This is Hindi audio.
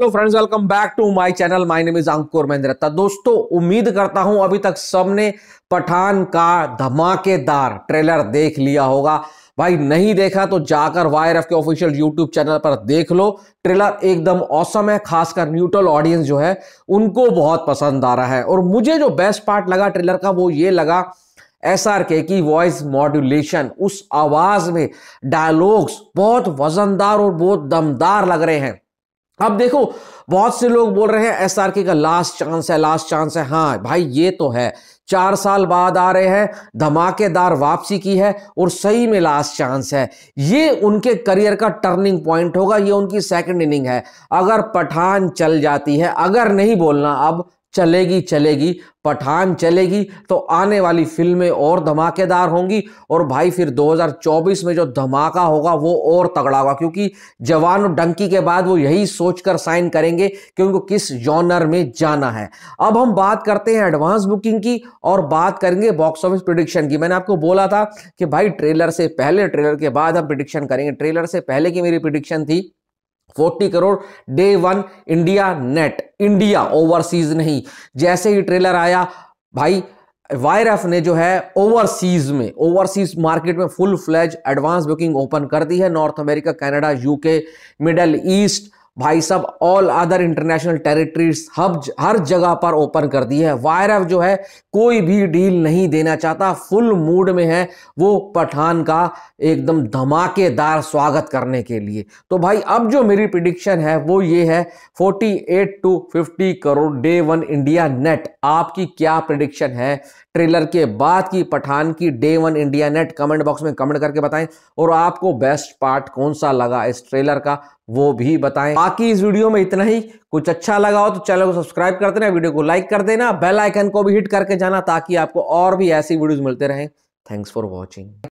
hello friends welcome back to my channel my name is Ankur Mahendrata दोस्तों उम्मीद करता हूं अभी तक सबने पठान का धमाकेदार ट्रेलर देख लिया होगा भाई नहीं देखा तो जाकर वायर के ऑफिशियल यूट्यूब चैनल पर देख लो ट्रेलर एकदम औसम है खासकर न्यूट्रल ऑडियंस जो है उनको बहुत पसंद आ रहा है और मुझे जो बेस्ट पार्ट लगा ट्रेलर का वो ये लगा एस आर के की वॉइस मॉड्यूलेशन उस आवाज में डायलॉग्स बहुत वजनदार और बहुत दमदार लग रहे हैं अब देखो बहुत से लोग बोल रहे हैं एस आर के का लास्ट चांस है लास्ट चांस है हाँ भाई ये तो है चार साल बाद आ रहे हैं धमाकेदार वापसी की है और सही में लास्ट चांस है ये उनके करियर का टर्निंग पॉइंट होगा ये उनकी सेकंड इनिंग है अगर पठान चल जाती है अगर नहीं बोलना अब चलेगी चलेगी पठान चलेगी तो आने वाली फिल्में और धमाकेदार होंगी और भाई फिर 2024 में जो धमाका होगा वो और तगड़ा होगा क्योंकि जवान और डंकी के बाद वो यही सोचकर साइन करेंगे कि उनको किस जॉनर में जाना है अब हम बात करते हैं एडवांस बुकिंग की और बात करेंगे बॉक्स ऑफिस प्रिडिक्शन की मैंने आपको बोला था कि भाई ट्रेलर से पहले ट्रेलर के बाद हम प्रिडिक्शन करेंगे ट्रेलर से पहले की मेरी प्रिडिक्शन थी forty crore day one India net India overseas नहीं जैसे ही ट्रेलर आया भाई वायरएफ ने जो है ओवरसीज में ओवरसीज मार्केट में full fledged advance booking open कर दी है North America Canada UK Middle East भाई साहब ऑल अदर इंटरनेशनल टेरिटरीज हब हर जगह पर ओपन कर दी है वायरव जो है कोई भी डील नहीं देना चाहता फुल मूड में है वो पठान का एकदम धमाकेदार स्वागत करने के लिए तो भाई अब जो मेरी प्रिडिक्शन है वो ये है 48 to 50 crore day one India net आपकी क्या प्रिडिक्शन है ट्रेलर के बाद की पठान की day one India net comment box में कमेंट करके बताएं और आपको बेस्ट पार्ट कौन सा लगा इस ट्रेलर का वो भी बताएं बाकी इस वीडियो में इतना ही कुछ अच्छा लगा हो तो चैनल को सब्सक्राइब कर देना वीडियो को लाइक कर देना बेल आइकन को भी हिट करके जाना ताकि आपको और भी ऐसी वीडियोस मिलते रहें थैंक्स फॉर वॉचिंग